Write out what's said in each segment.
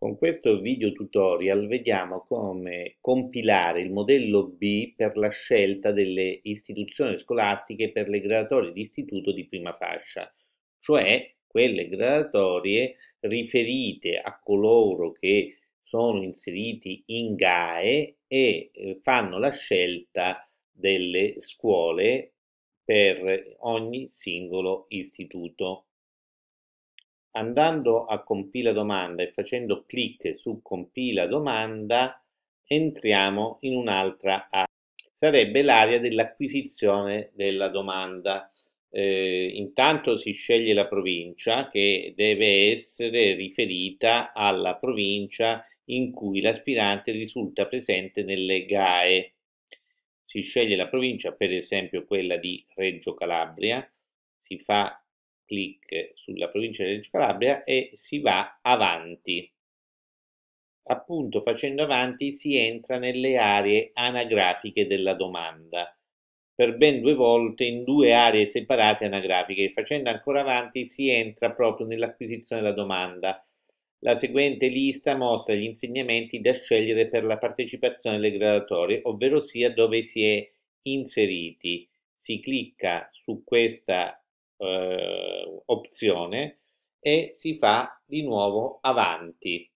Con questo video tutorial vediamo come compilare il modello B per la scelta delle istituzioni scolastiche per le graduatorie di istituto di prima fascia, cioè quelle graduatorie riferite a coloro che sono inseriti in GAE e eh, fanno la scelta delle scuole per ogni singolo istituto andando a compila domanda e facendo clic su compila domanda entriamo in un'altra area. Sarebbe l'area dell'acquisizione della domanda. Eh, intanto si sceglie la provincia che deve essere riferita alla provincia in cui l'aspirante risulta presente nelle GAE. Si sceglie la provincia, per esempio quella di Reggio Calabria, si fa clic sulla provincia di Reggio Calabria e si va avanti. Appunto facendo avanti si entra nelle aree anagrafiche della domanda per ben due volte in due aree separate anagrafiche. Facendo ancora avanti si entra proprio nell'acquisizione della domanda. La seguente lista mostra gli insegnamenti da scegliere per la partecipazione alle gradatorie, ovvero sia dove si è inseriti. Si clicca su questa eh, opzione e si fa di nuovo avanti,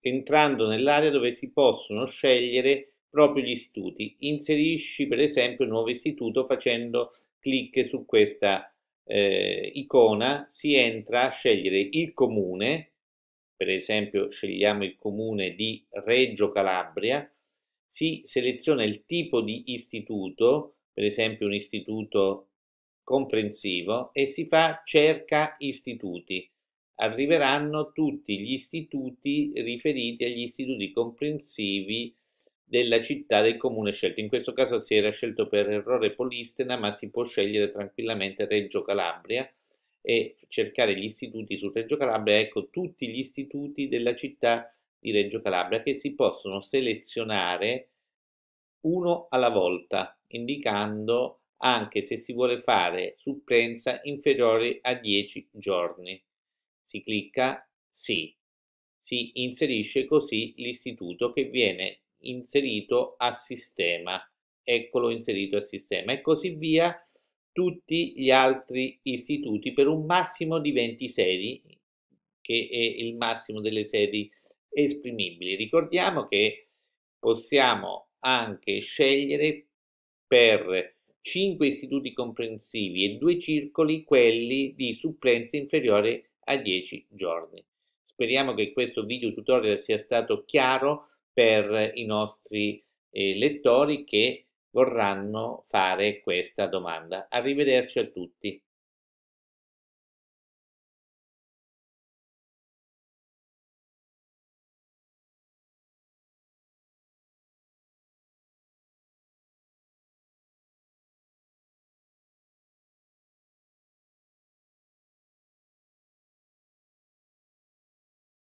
entrando nell'area dove si possono scegliere proprio gli istituti. Inserisci per esempio un nuovo istituto facendo clic su questa eh, icona, si entra a scegliere il comune, per esempio scegliamo il comune di Reggio Calabria, si seleziona il tipo di istituto, per esempio un istituto comprensivo e si fa cerca istituti. Arriveranno tutti gli istituti riferiti agli istituti comprensivi della città del comune scelto. In questo caso si era scelto per errore Polistena, ma si può scegliere tranquillamente Reggio Calabria e cercare gli istituti su Reggio Calabria, ecco tutti gli istituti della città di Reggio Calabria che si possono selezionare uno alla volta, indicando anche se si vuole fare supplenza inferiore a 10 giorni. Si clicca Sì. Si inserisce così l'istituto che viene inserito a sistema. Eccolo inserito a sistema e così via tutti gli altri istituti per un massimo di 20 sedi che è il massimo delle sedi esprimibili. Ricordiamo che possiamo anche scegliere per 5 istituti comprensivi e 2 circoli quelli di supplenza inferiore a 10 giorni. Speriamo che questo video tutorial sia stato chiaro per i nostri eh, lettori che vorranno fare questa domanda. Arrivederci a tutti.